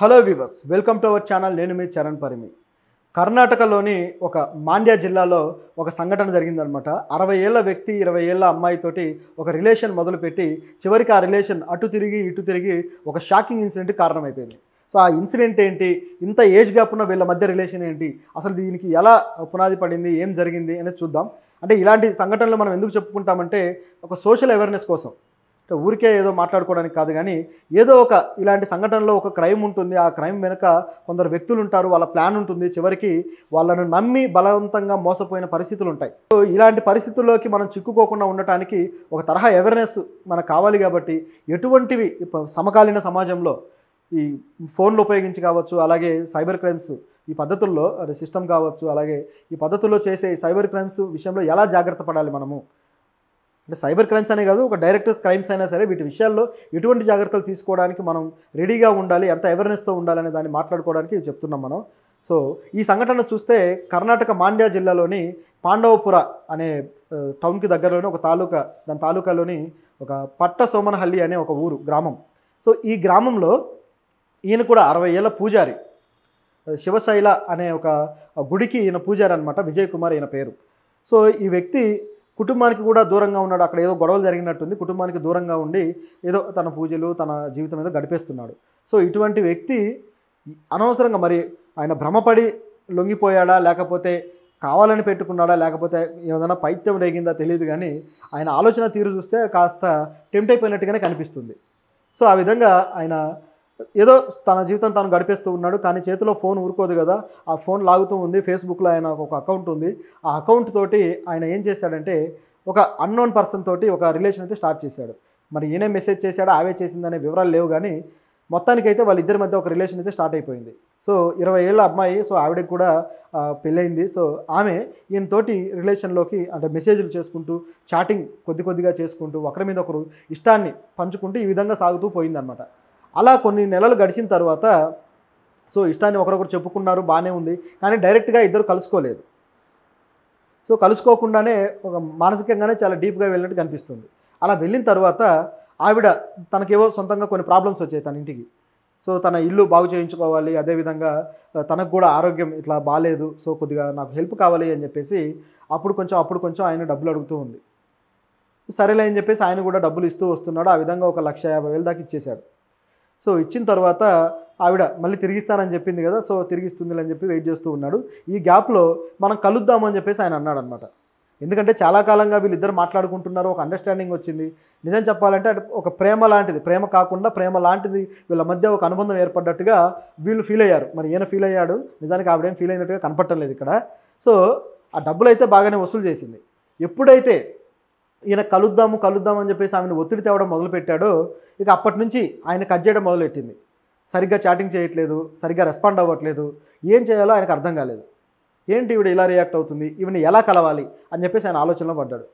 hello viewers welcome to our channel నేను మీ చరణ్ పరిమి కర్ణాటకలోని ఒక మాండ్యా జిల్లాలో ఒక సంఘటన జరిగిందనమాట అరవై ఏళ్ళ వ్యక్తి ఇరవై ఏళ్ళ అమ్మాయితోటి ఒక రిలేషన్ మొదలుపెట్టి చివరికి ఆ రిలేషన్ అటు తిరిగి ఇటు తిరిగి ఒక షాకింగ్ ఇన్సిడెంట్ కారణమైపోయింది సో ఆ ఇన్సిడెంట్ ఏంటి ఇంత ఏజ్ గ్యాప్ ఉన్న వీళ్ళ మధ్య రిలేషన్ ఏంటి అసలు దీనికి ఎలా పునాది పడింది ఏం జరిగింది అనేది చూద్దాం అంటే ఇలాంటి సంఘటనలు మనం ఎందుకు చెప్పుకుంటామంటే ఒక సోషల్ అవేర్నెస్ కోసం అంటే ఊరికే ఏదో మాట్లాడుకోవడానికి కాదు కానీ ఏదో ఒక ఇలాంటి సంఘటనలో ఒక క్రైమ్ ఉంటుంది ఆ క్రైమ్ వెనుక కొందరు వ్యక్తులు ఉంటారు వాళ్ళ ప్లాన్ ఉంటుంది చివరికి వాళ్ళను నమ్మి బలవంతంగా మోసపోయిన పరిస్థితులు ఉంటాయి సో ఇలాంటి పరిస్థితుల్లోకి మనం చిక్కుకోకుండా ఉండటానికి ఒక తరహా అవేర్నెస్ మనకు కావాలి కాబట్టి ఎటువంటివి సమకాలీన సమాజంలో ఈ ఫోన్లు ఉపయోగించి కావచ్చు అలాగే సైబర్ క్రైమ్స్ ఈ పద్ధతుల్లో సిస్టమ్ కావచ్చు అలాగే ఈ పద్ధతుల్లో చేసే సైబర్ క్రైమ్స్ విషయంలో ఎలా జాగ్రత్త పడాలి మనము అంటే సైబర్ క్రైమ్స్ అనే కాదు ఒక డైరెక్ట్ క్రైమ్స్ అయినా సరే వీటి విషయాల్లో ఎటువంటి జాగ్రత్తలు తీసుకోవడానికి మనం రెడీగా ఉండాలి ఎంత అవేర్నెస్తో ఉండాలనే దాన్ని మాట్లాడుకోవడానికి చెప్తున్నాం మనం సో ఈ సంఘటన చూస్తే కర్ణాటక మాండ్యా జిల్లాలోని పాండవపుర అనే టౌన్కి దగ్గరలోని ఒక తాలూకా దాని తాలూకాలోని ఒక పట్ట సోమనహల్లి అనే ఒక ఊరు గ్రామం సో ఈ గ్రామంలో ఈయన కూడా అరవై ఏళ్ళ పూజారి శివశైల అనే ఒక గుడికి ఈయన పూజారి అనమాట విజయ్ కుమార్ ఈయన పేరు సో ఈ వ్యక్తి కుటుంబానికి కూడా దూరంగా ఉన్నాడు అక్కడ ఏదో గొడవలు జరిగినట్టుంది కుటుంబానికి దూరంగా ఉండి ఏదో తన పూజలు తన జీవితం ఏదో గడిపేస్తున్నాడు సో ఇటువంటి వ్యక్తి అనవసరంగా మరి ఆయన భ్రమపడి లొంగిపోయాడా లేకపోతే కావాలని పెట్టుకున్నాడా లేకపోతే ఏదైనా పైత్యం రేగిందా తెలియదు కానీ ఆయన ఆలోచన తీరు చూస్తే కాస్త టెంప్ట్ అయిపోయినట్టుగానే కనిపిస్తుంది సో ఆ విధంగా ఆయన ఏదో తన జీవితం తాను గడిపేస్తూ ఉన్నాడు కానీ చేతిలో ఫోన్ ఊరుకోదు కదా ఆ ఫోన్ లాగుతూ ఉంది ఫేస్బుక్లో ఆయన ఒక అకౌంట్ ఉంది ఆ అకౌంట్ తోటి ఆయన ఏం చేశాడంటే ఒక అన్నోన్ పర్సన్ తోటి ఒక రిలేషన్ అయితే స్టార్ట్ చేశాడు మరి ఈయనే మెసేజ్ చేశాడో ఆవే చేసిందనే వివరాలు లేవు కానీ మొత్తానికైతే వాళ్ళిద్దరి మధ్య ఒక రిలేషన్ అయితే స్టార్ట్ అయిపోయింది సో ఇరవై ఏళ్ళ అమ్మాయి సో ఆవిడకి కూడా పెళ్ళయింది సో ఆమె ఈయనతోటి రిలేషన్లోకి అంటే మెసేజ్లు చేసుకుంటూ చాటింగ్ కొద్ది కొద్దిగా చేసుకుంటూ ఒకరి మీద ఒకరు ఇష్టాన్ని పంచుకుంటూ ఈ విధంగా సాగుతూ పోయిందనమాట అలా కొన్ని నెలలు గడిచిన తర్వాత సో ఇష్టాన్ని ఒకరొకరు చెప్పుకున్నారు బాగానే ఉంది కానీ డైరెక్ట్గా ఇద్దరు కలుసుకోలేదు సో కలుసుకోకుండానే ఒక మానసికంగానే చాలా డీప్గా వెళ్ళినట్టు కనిపిస్తుంది అలా వెళ్ళిన తర్వాత ఆవిడ తనకేవో సొంతంగా కొన్ని ప్రాబ్లమ్స్ వచ్చాయి తన ఇంటికి సో తన ఇల్లు బాగు చేయించుకోవాలి అదేవిధంగా తనకు కూడా ఆరోగ్యం ఇట్లా బాగాలేదు సో కొద్దిగా నాకు హెల్ప్ కావాలి అని చెప్పేసి అప్పుడు కొంచెం అప్పుడు కొంచెం ఆయన డబ్బులు అడుగుతూ ఉంది సరేలే అని చెప్పేసి ఆయన కూడా డబ్బులు ఇస్తూ వస్తున్నాడు ఆ విధంగా ఒక లక్ష యాభై వేలు దాకా ఇచ్చేశాడు సో ఇచ్చిన తర్వాత ఆవిడ మళ్ళీ తిరిగిస్తానని చెప్పింది కదా సో తిరిగిస్తుంది అని చెప్పి వెయిట్ చేస్తూ ఉన్నాడు ఈ గ్యాప్లో మనం కలుద్దామని చెప్పేసి ఆయన అన్నాడు అనమాట ఎందుకంటే చాలా కాలంగా వీళ్ళిద్దరు మాట్లాడుకుంటున్నారు ఒక అండర్స్టాండింగ్ వచ్చింది నిజం చెప్పాలంటే ఒక ప్రేమ లాంటిది ప్రేమ కాకుండా ప్రేమ లాంటిది వీళ్ళ మధ్య ఒక అనుబంధం ఏర్పడ్డట్టుగా వీళ్ళు ఫీల్ అయ్యారు మరి ఈయన ఫీల్ అయ్యాడు నిజానికి ఆవిడేం ఫీల్ అయినట్టుగా కనపడటం లేదు ఇక్కడ సో ఆ డబ్బులు అయితే బాగానే వసూలు చేసింది ఎప్పుడైతే ఈయన కలుద్దాము కలుద్దాము అని చెప్పేసి ఆమెను ఒత్తిడి తేవడం మొదలుపెట్టాడో ఇక అప్పటి నుంచి ఆయన కట్ చేయడం మొదలెట్టింది సరిగ్గా చాటింగ్ చేయట్లేదు సరిగ్గా రెస్పాండ్ అవ్వట్లేదు ఏం చేయాలో ఆయనకు అర్థం కాలేదు ఏంటి ఈవిడ ఇలా రియాక్ట్ అవుతుంది ఈవిని ఎలా కలవాలి అని చెప్పేసి ఆయన ఆలోచనలో పడ్డాడు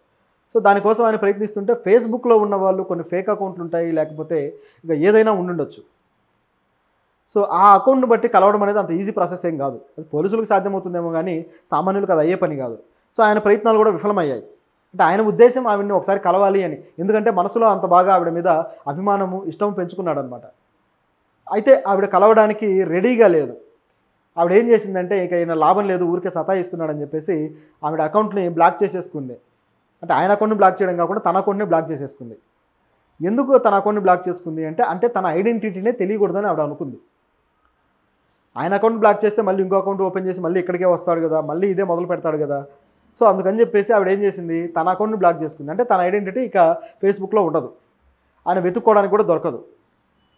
సో దానికోసం ఆయన ప్రయత్నిస్తుంటే ఫేస్బుక్లో ఉన్న వాళ్ళు కొన్ని ఫేక్ అకౌంట్లు ఉంటాయి లేకపోతే ఇక ఏదైనా ఉండుండొచ్చు సో ఆ అకౌంట్ని బట్టి కలవడం అనేది అంత ఈజీ ప్రాసెస్ ఏం కాదు అది పోలీసులకు సాధ్యమవుతుందేమో కానీ సామాన్యులకు అది అయ్యే పని కాదు సో ఆయన ప్రయత్నాలు కూడా విఫలమయ్యాయి అంటే ఆయన ఉద్దేశం ఆవిడని ఒకసారి కలవాలి అని ఎందుకంటే మనసులో అంత బాగా ఆవిడ మీద అభిమానము ఇష్టం పెంచుకున్నాడు అనమాట అయితే ఆవిడ కలవడానికి రెడీగా లేదు ఆవిడ ఏం చేసిందంటే ఇక ఈయన లాభం లేదు ఊరికే సతాయిస్తున్నాడని చెప్పేసి ఆవిడ అకౌంట్ని బ్లాక్ చేసేసుకుంది అంటే ఆయన అకౌంట్ని బ్లాక్ చేయడం కాకుండా తన అకౌంట్ని బ్లాక్ చేసేసుకుంది ఎందుకు తన అకౌంట్ని బ్లాక్ చేసుకుంది అంటే అంటే తన ఐడెంటిటీనే తెలియకూడదని ఆవిడ అనుకుంది ఆయన అకౌంట్ బ్లాక్ చేస్తే మళ్ళీ ఇంకో అకౌంట్ ఓపెన్ చేసి మళ్ళీ ఇక్కడికే వస్తాడు కదా మళ్ళీ ఇదే మొదలు పెడతాడు కదా సో అందుకని చెప్పేసి ఆవిడ ఏం చేసింది తన అకౌంట్ని బ్లాక్ చేసుకుంది అంటే తన ఐడెంటిటీ ఇక ఫేస్బుక్లో ఉండదు ఆయన వెతుక్కోవడానికి కూడా దొరకదు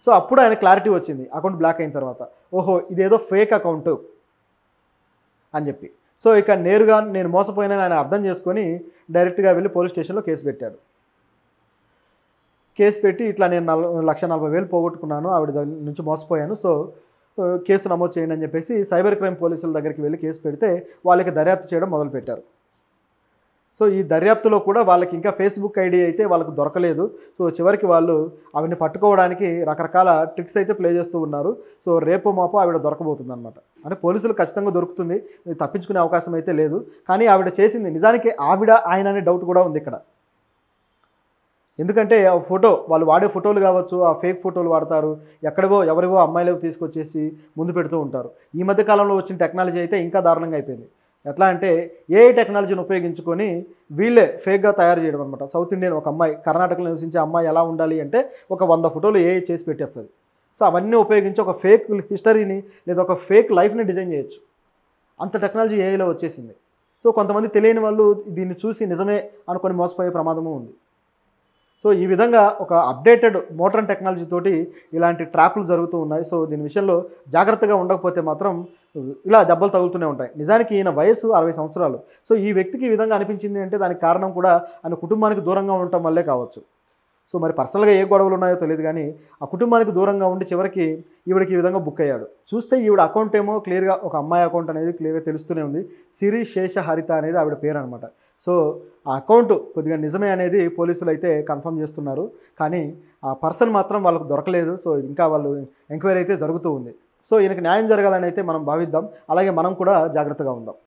సో అప్పుడు ఆయన క్లారిటీ వచ్చింది అకౌంట్ బ్లాక్ అయిన తర్వాత ఓహో ఇదేదో ఫేక్ అకౌంట్ అని చెప్పి సో ఇక నేరుగా నేను మోసపోయినా ఆయన అర్థం చేసుకొని డైరెక్ట్గా వెళ్ళి పోలీస్ స్టేషన్లో కేసు పెట్టాడు కేసు పెట్టి ఇట్లా నేను నల లక్ష నలభై వేలు పోగొట్టుకున్నాను ఆవిడ దాని నుంచి మోసపోయాను సో కేసు నమోదు చేయండి అని చెప్పేసి సైబర్ క్రైమ్ పోలీసుల దగ్గరికి వెళ్ళి కేసు పెడితే వాళ్ళకి దర్యాప్తు చేయడం మొదలుపెట్టారు సో ఈ దర్యాప్తులో కూడా వాళ్ళకి ఇంకా ఫేస్బుక్ ఐడి అయితే వాళ్ళకు దొరకలేదు సో చివరికి వాళ్ళు ఆవిడని పట్టుకోవడానికి రకరకాల ట్రిక్స్ అయితే ప్లే చేస్తూ ఉన్నారు సో రేపు మాపో ఆవిడ దొరకబోతుంది అనమాట అంటే పోలీసులు ఖచ్చితంగా దొరుకుతుంది తప్పించుకునే అవకాశం అయితే లేదు కానీ ఆవిడ చేసింది నిజానికి ఆవిడ ఆయన అనే డౌట్ కూడా ఉంది ఇక్కడ ఎందుకంటే ఆ ఫోటో వాళ్ళు వాడే ఫోటోలు కావచ్చు ఆ ఫేక్ ఫోటోలు వాడతారు ఎక్కడవో ఎవరివో అమ్మాయిలవి తీసుకొచ్చేసి ముందు పెడుతూ ఉంటారు ఈ మధ్య కాలంలో వచ్చిన టెక్నాలజీ అయితే ఇంకా దారుణంగా అయిపోయింది ఎట్లా అంటే ఏఐ టెక్నాలజీని ఉపయోగించుకొని వీళ్ళే ఫేక్గా తయారు చేయడం అనమాట సౌత్ ఇండియన్ ఒక అమ్మాయి కర్ణాటకలో నివసించే అమ్మాయి ఎలా ఉండాలి అంటే ఒక వంద ఫోటోలు ఏఐ చేసి పెట్టేస్తుంది సో అవన్నీ ఉపయోగించి ఒక ఫేక్ హిస్టరీని లేదా ఒక ఫేక్ లైఫ్ని డిజైన్ చేయొచ్చు అంత టెక్నాలజీ ఏఐలో వచ్చేసింది సో కొంతమంది తెలియని వాళ్ళు దీన్ని చూసి నిజమే అనుకొని మోసపోయే ప్రమాదము ఉంది సో ఈ విధంగా ఒక అప్డేటెడ్ మోటార్ టెక్నాలజీ తోటి ఇలాంటి ట్రాప్లు జరుగుతూ ఉన్నాయి సో దీని విషయంలో జాగ్రత్తగా ఉండకపోతే మాత్రం ఇలా దెబ్బలు తగులుతూనే ఉంటాయి నిజానికి ఈయన వయసు అరవై సంవత్సరాలు సో ఈ వ్యక్తికి ఈ విధంగా అనిపించింది అంటే దానికి కారణం కూడా ఆయన కుటుంబానికి దూరంగా ఉండటం వల్లే కావచ్చు సో మరి పర్సనల్గా ఏ గొడవలు ఉన్నాయో తెలియదు కానీ ఆ కుటుంబానికి దూరంగా ఉండి చివరికి ఈవిడకి ఈ విధంగా బుక్ అయ్యాడు చూస్తే ఈవిడ అకౌంట్ ఏమో క్లియర్గా ఒక అమ్మాయి అకౌంట్ అనేది క్లియర్గా తెలుస్తూనే ఉంది సిరి శేష హరిత అనేది ఆవిడ పేరు అనమాట సో ఆ అకౌంట్ కొద్దిగా నిజమే అనేది పోలీసులు అయితే కన్ఫర్మ్ చేస్తున్నారు కానీ ఆ పర్సన్ మాత్రం వాళ్ళకు దొరకలేదు సో ఇంకా వాళ్ళు ఎంక్వైరీ అయితే జరుగుతూ ఉంది సో ఈయనకి న్యాయం జరగాలని అయితే మనం భావిద్దాం అలాగే మనం కూడా జాగ్రత్తగా ఉందాం